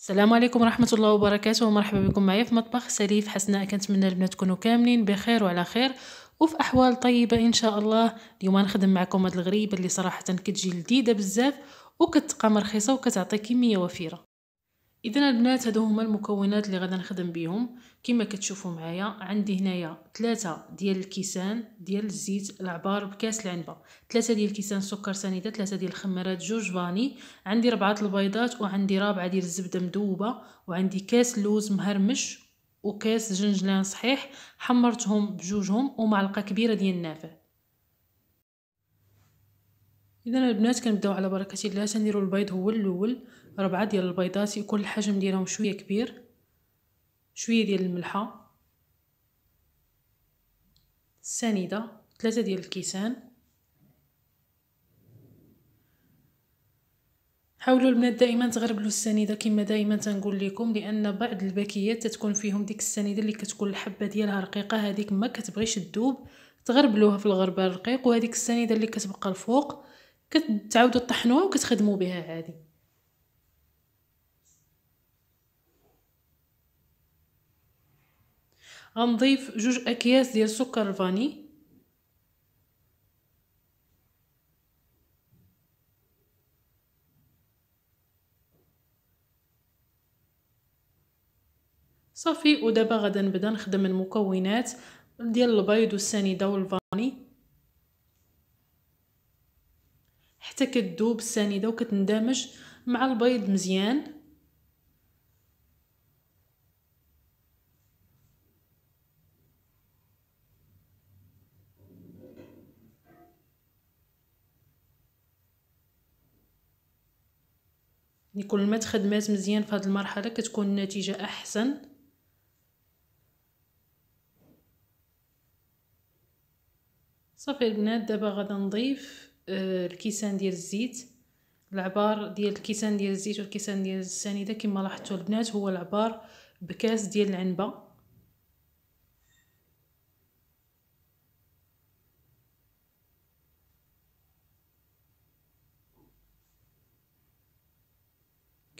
السلام عليكم ورحمة الله وبركاته ومرحبا بكم معايا في مطبخ سليف حسناء كنتمنى البنات تكونوا كاملين بخير وعلى خير وفي احوال طيبة ان شاء الله اليوم نخدم معكم هاد الغريبة اللي صراحة كتجي لذيذة بزاف وكتقام رخيصة وكتعطي كمية وفيرة اذا البنات هادو هما المكونات اللي غادي نخدم بهم كما كتشوفوا معايا عندي هنايا ثلاثة ديال الكيسان ديال الزيت العبار بكاس العنبه ثلاثة ديال كيسان سكر سنيده ثلاثة ديال الخمارات جوج فاني عندي ربعة البيضات وعندي رابعة ديال الزبده مذوبه وعندي كاس لوز مهرمش وكاس جنجلان صحيح حمرتهم بجوجهم ومعلقه كبيره ديال النافع اذا البنات كنبداو على بركه الله تنديروا البيض هو الاول ربعة ديال البيضات يكون الحجم ديالهم شويه كبير شويه ديال الملحه سنيدة ثلاثة ديال الكيسان حاولوا البنات دائما تغربلوا السنيده كما دائما تنقول لكم لان بعض الباكيات تتكون فيهم ديك السنيده اللي كتكون الحبه ديالها رقيقه هذيك ما كتبغيش تذوب تغربلوها في الغربال الرقيق وهذيك السنيده اللي كتبقى الفوق كتعاودوا تطحنوها وكتخدموا بها عادي غنضيف جوج اكياس ديال سكر الفاني صافي ودابا غدا نبدا نخدم المكونات ديال البيض والسنيده والفاني حتى كتذوب السنيده وكتندمج مع البيض مزيان يعني كل ما تخدمات مزيان في هذه المرحله كتكون النتيجه احسن صافي البنات دابا غادا نضيف آه، الكيسان ديال الزيت العبار ديال الكيسان ديال الزيت والكيسان ديال السنيده كما لاحظتوا البنات هو العبار بكاس ديال العنبه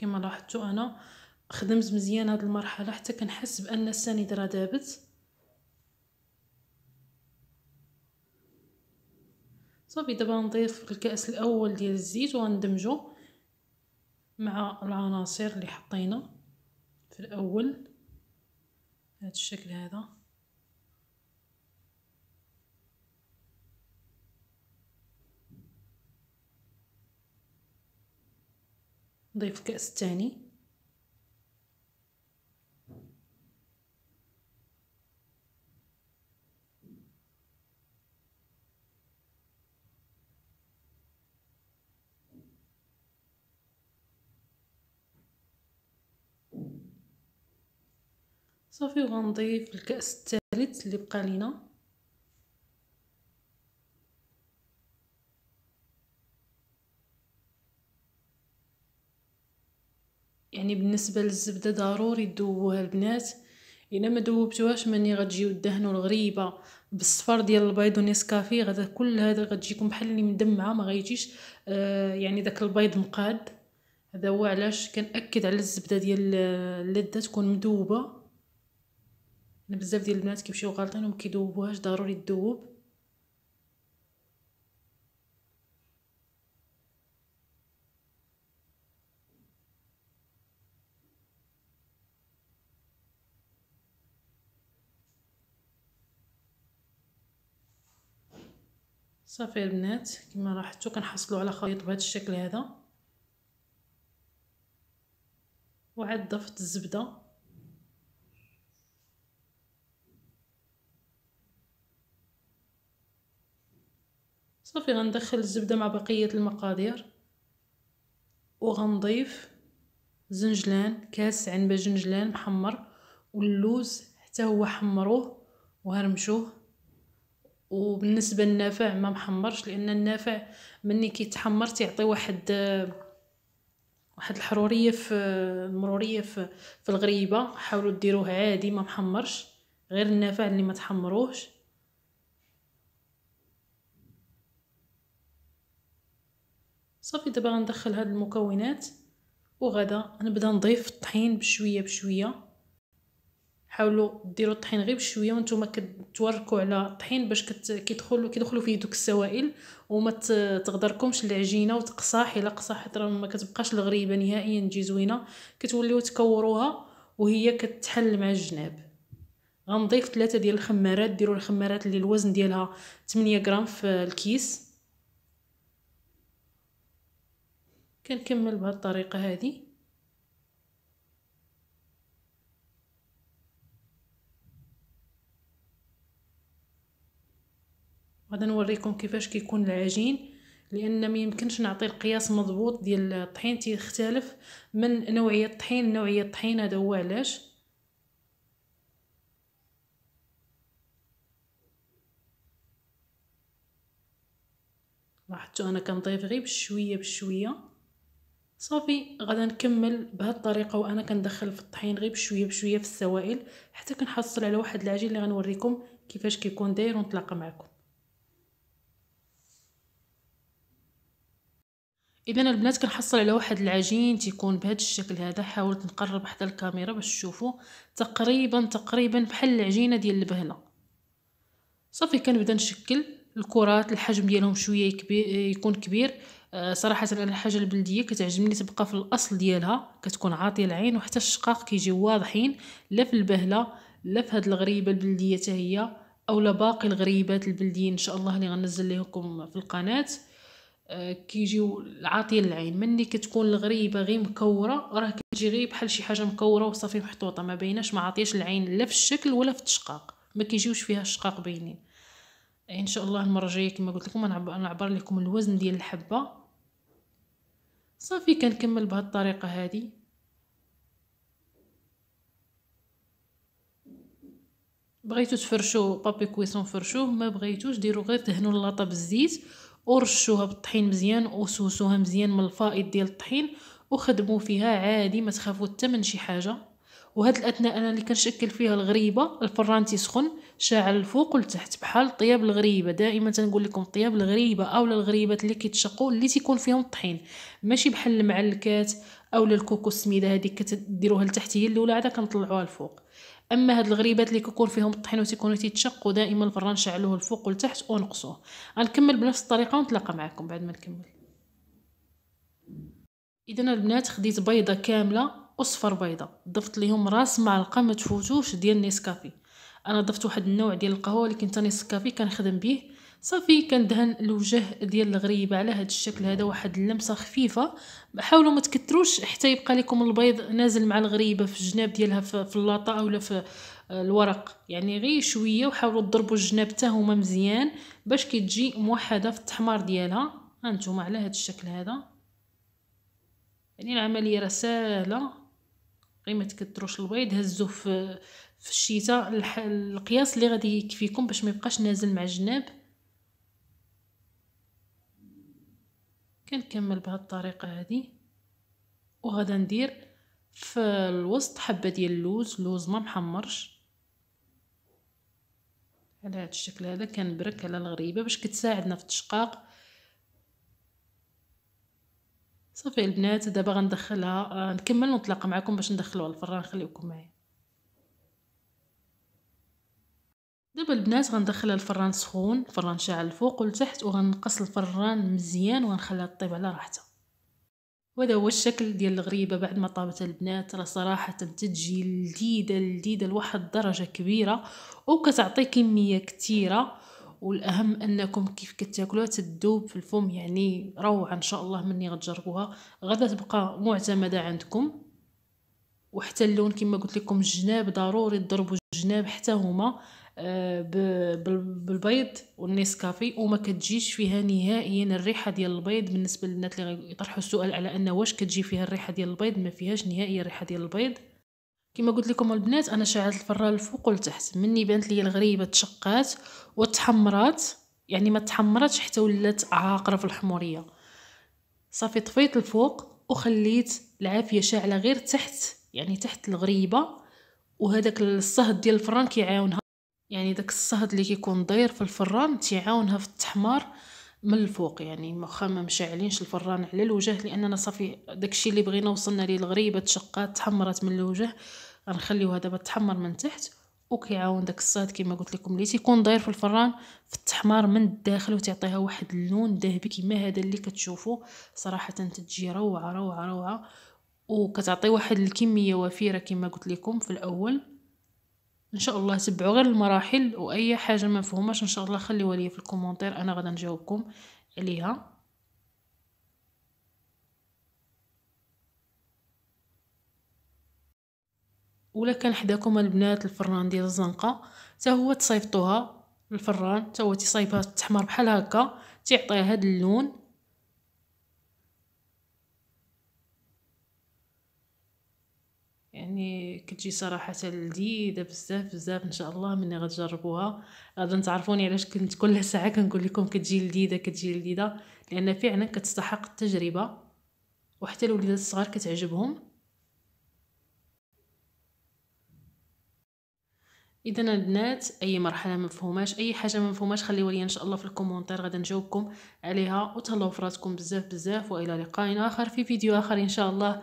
كما لاحظتوا انا خدمت مزيان هاد المرحله حتى كنحس بان السند راه دابت صافي دابا نضيف الكاس الاول ديال الزيت وغندمجو مع العناصر اللي حطينا في الاول بهذا الشكل هذا نضيف الكأس الثاني صافي وغنضيف الكأس الثالث اللي بقى لينا يعني بالنسبه للزبده ضروري تذوبوها البنات الا ما ذوبتوهاش ملي غتجيو الدهن والغريبه بالصفر ديال البيض ونسكافيه غدا كل هذا غتجيكم بحال اللي مدمعه ما غيجيش آه يعني داك البيض مقاد هذا هو علاش كنأكد على الزبده ديال آه، اللذه تكون مذوبه بزاف ديال البنات كيمشيو غالطين وما كيذوبوهاش ضروري تذوب صافي البنات كما لاحظتوا كنحصلوا على خليط بهذا الشكل هذا وعاد ضفت الزبده صافي غندخل الزبده مع بقيه المقادير وغنضيف زنجلان كاس عنبه جنجلان محمر واللوز حتى هو حمروه وهرمشوه وبالنسبه للنافع ما محمرش لان النافع مني كيتحمر تيعطي واحد واحد الحروريه في المروريه في, في الغريبه حاولوا ديروه عادي ما محمرش غير النافع اللي ما تحمروهش صافي دابا غندخل هاد المكونات وغدا نبدا نضيف الطحين بشويه بشويه حاولوا ديروا الطحين غير بشويه وانتم كتوركوا على الطحين باش كيدخلوا كيدخلوا فيه دوك السوائل وما تغدركمش العجينه وتقصاح الا قصاحت راه ما كتبقاش الغريبه نهائيا تجي زوينه كتوليو تكوروها وهي كتحل مع الجناب غنضيف ثلاثه ديال الخمارات ديروا الخمارات اللي الوزن ديالها 8 غرام في الكيس كنكمل بهذه الطريقه هذه غادي نوريكم كيفاش كيكون العجين لان ما يمكنش نعطي القياس مضبوط ديال الطحين تيختلف من نوعيه الطحين لنوعيه الطحين هذا هو علاش لاحظتوا انا كنضيف غير بشويه بشويه صافي غادي نكمل بهاد الطريقه وانا كندخل في الطحين غير بشويه بشويه في السوائل حتى كنحصل على واحد العجين اللي غنوريكم كيفاش كيكون داير ونتلاقى معكم اذا البنات كنحصل على واحد العجين تيكون بهذا الشكل هذا حاولت نقرب حتى الكاميرا باش تشوفوا تقريبا تقريبا بحال العجينه ديال البهله صافي كنبدا نشكل الكرات الحجم ديالهم شويه كبير يكون كبير آه، صراحه انا الحاجه البلديه كتعجبني تبقى في الاصل ديالها كتكون عاطيه العين وحتى الشقاق كيجيو واضحين لا في البهله لا في هذه الغريبه البلديه حتى هي اولا باقي الغريبات البلديين ان شاء الله اللي غنزل لكم في القناه آه، كيجيو العاطيه للعين ملي كتكون الغريبه غير مكوره راه كتجي غير بحال شي حاجه مكوره وصافي محطوطه ما بيناش ما عاطيش العين لا في الشكل ولا في التشقاق ما كيجيوش فيها الشقاق باينين ان شاء الله المره الجايه كما قلت لكم نعبر لكم الوزن ديال الحبه صافي كنكمل بهذه الطريقه هذه بغيتو تفرشو بابي كويسون فرشوه ما بغيتوش ديروا غير تهنوا اللاطه بالزيت ورشوها بالطحين مزيان وسوسوها مزيان من الفائض ديال الطحين وخدموا فيها عادي ما تخافوا حتى من شي حاجه وهاد الاثناء انا اللي كنشكل فيها الغريبه الفران تيسخن شاعل الفوق والتحت بحال طياب الغريبه دائما تنقول لكم طياب الغريبه اولا الغريبات اللي كيتشقوا اللي تيكون فيهم الطحين ماشي بحال المعلكات او للكوكو السميده هذيك كتديروها لتحت هي الاولى عاد كنطلعوها الفوق اما هاد الغريبات اللي كيكون فيهم الطحين وتيكونوا تيتشقوا دائما برا نشعلوه الفوق والتحت ونقصوه غنكمل بنفس الطريقه ونتلاقى معكم بعد ما نكمل اذا البنات خديت بيضه كامله اصفر بيضه ضفت ليهم راس معلقه ما تفوتوش ديال نيسكافي انا ضفت واحد النوع ديال القهوه ولكن تاني نيسكافي كنخدم به صافي كندهن الوجه ديال الغريبه على هذا الشكل هذا واحد اللمسه خفيفه حاولوا ما تكتروش حتى يبقى لكم البيض نازل مع الغريبه في الجناب ديالها في اللاطه اولا في آه، الورق يعني غير شويه وحاولوا تضربوا الجناب حتى هما مزيان باش كتجي موحده في التحمار ديالها هانتوما على هذا الشكل هذا يعني العمليه راه سهله غير ما تكتروش البيض هزوه في في الشتاء القياس اللي غادي يكفيكم باش ما يبقاش نازل مع الجناب كنكمل الطريقه هذه وغادا ندير في الوسط حبه ديال اللوز لوز ما محمرش على هذا الشكل هذا كنبرك على الغريبه باش كتساعدنا في التشقاق صافي البنات دابا غندخلها آه، نكمل ونطلق معكم باش ندخلوها الفران خليكم معايا دابا البنات غندخلها الفران سخون الفران شاعل الفوق والتحت وغنقص الفران مزيان وغنخليها طيب على راحتها وهذا هو الشكل ديال الغريبه بعد ما طابت البنات راه صراحه تجي لذيذه لذيذه لواحد الدرجه كبيره وكتعطي كميه كثيره والاهم انكم كيف كتاكلوها تذوب في الفم يعني روعه ان شاء الله مني غتجربوها غدا تبقى معتمده عندكم وحتى اللون كما قلت لكم الجناب ضروري تضربوا الجناب حتى هما آه، بالبيض والنسكافي وما كتجيش فيها نهائيا الريحه ديال البيض بالنسبه للناس اللي يطرحوا السؤال على ان واش كتجي فيها الريحه ديال البيض ما فيهاش نهائيا الريحه ديال البيض كما قلت لكم البنات انا شعلت الفران الفوق والتحت مني بانت لي الغريبه تشقات وتحمرات يعني ما تحمرتش حتى ولات عاقره في الحموريه صافي طفيت الفوق وخليت العافيه شاعله غير تحت يعني تحت الغريبه وهذاك الصهد ديال الفران كيعاونها يعني داك الصهد اللي كيكون داير في الفران تيعاونها في التحمار من الفوق يعني واخا ما مشعلينش الفران على الوجه لاننا صافي داكشي اللي بغينا وصلنا ليه الغريبه تشقات تحمرت من الوجه غنخليوها دابا تحمر من تحت وكيعاون داك الصهد كما قلت لكم اللي تيكون داير في الفران في التحمار من الداخل وتعطيها واحد اللون ذهبي كما هذا اللي كتشوفوا صراحه تتجي روعه روعه روعه وكتعطي واحد الكميه وفيره كما قلت لكم في الاول ان شاء الله تبعوا غير المراحل واي حاجه ما مفهوماش ان شاء الله خليوها لي في الكومونتير انا غادي نجاوبكم عليها ولا كان حداكم البنات الفران ديال الزنقه حتى هو تصيفطوها الفران حتى هو تيصايبها تحمر بحال هكا تيعطيها هذا اللون يعني كتجي صراحه لذيذه بزاف بزاف ان شاء الله ملي غتجربوها غادا تعرفوني علاش كنت كل ساعه كنقول لكم كتجي لذيذه كتجي لذيذه لان فعلا كتستحق التجربه وحتى الوليدات الصغار كتعجبهم اذا البنات اي مرحله ما مفهوماش اي حاجه ما مفهوماش خليوها لي ان شاء الله في الكومونتير غادا نجاوبكم عليها وتهلاو فراتكم بزاف بزاف والى لقاء اخر في فيديو اخر ان شاء الله